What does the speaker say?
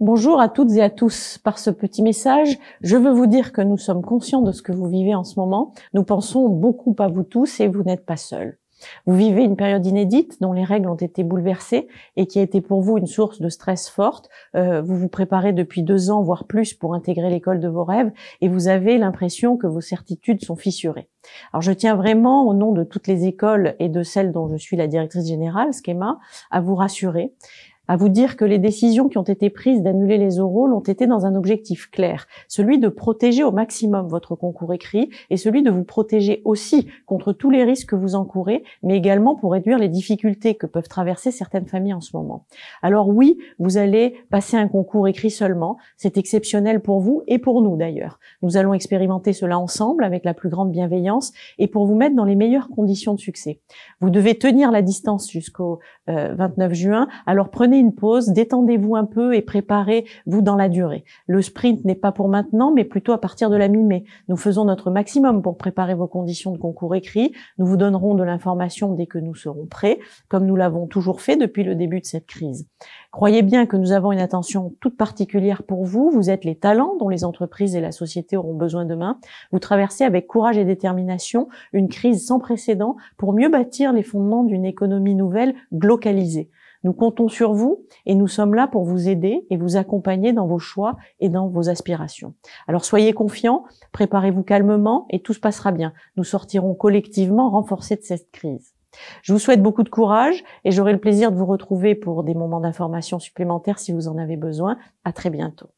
Bonjour à toutes et à tous. Par ce petit message, je veux vous dire que nous sommes conscients de ce que vous vivez en ce moment. Nous pensons beaucoup à vous tous et vous n'êtes pas seuls. Vous vivez une période inédite dont les règles ont été bouleversées et qui a été pour vous une source de stress forte. Euh, vous vous préparez depuis deux ans, voire plus, pour intégrer l'école de vos rêves et vous avez l'impression que vos certitudes sont fissurées. Alors je tiens vraiment, au nom de toutes les écoles et de celles dont je suis la directrice générale, Schema, à vous rassurer à vous dire que les décisions qui ont été prises d'annuler les oraux ont été dans un objectif clair, celui de protéger au maximum votre concours écrit et celui de vous protéger aussi contre tous les risques que vous encourez, mais également pour réduire les difficultés que peuvent traverser certaines familles en ce moment. Alors oui, vous allez passer un concours écrit seulement, c'est exceptionnel pour vous et pour nous d'ailleurs. Nous allons expérimenter cela ensemble avec la plus grande bienveillance et pour vous mettre dans les meilleures conditions de succès. Vous devez tenir la distance jusqu'au 29 euh, juin, alors prenez une pause, détendez-vous un peu et préparez-vous dans la durée. Le sprint n'est pas pour maintenant, mais plutôt à partir de la mi-mai. Nous faisons notre maximum pour préparer vos conditions de concours écrit. Nous vous donnerons de l'information dès que nous serons prêts, comme nous l'avons toujours fait depuis le début de cette crise. Croyez bien que nous avons une attention toute particulière pour vous. Vous êtes les talents dont les entreprises et la société auront besoin demain. Vous traversez avec courage et détermination une crise sans précédent pour mieux bâtir les fondements d'une économie nouvelle globalisée. Nous comptons sur vous et nous sommes là pour vous aider et vous accompagner dans vos choix et dans vos aspirations. Alors soyez confiants, préparez-vous calmement et tout se passera bien. Nous sortirons collectivement renforcés de cette crise. Je vous souhaite beaucoup de courage et j'aurai le plaisir de vous retrouver pour des moments d'information supplémentaires si vous en avez besoin. À très bientôt.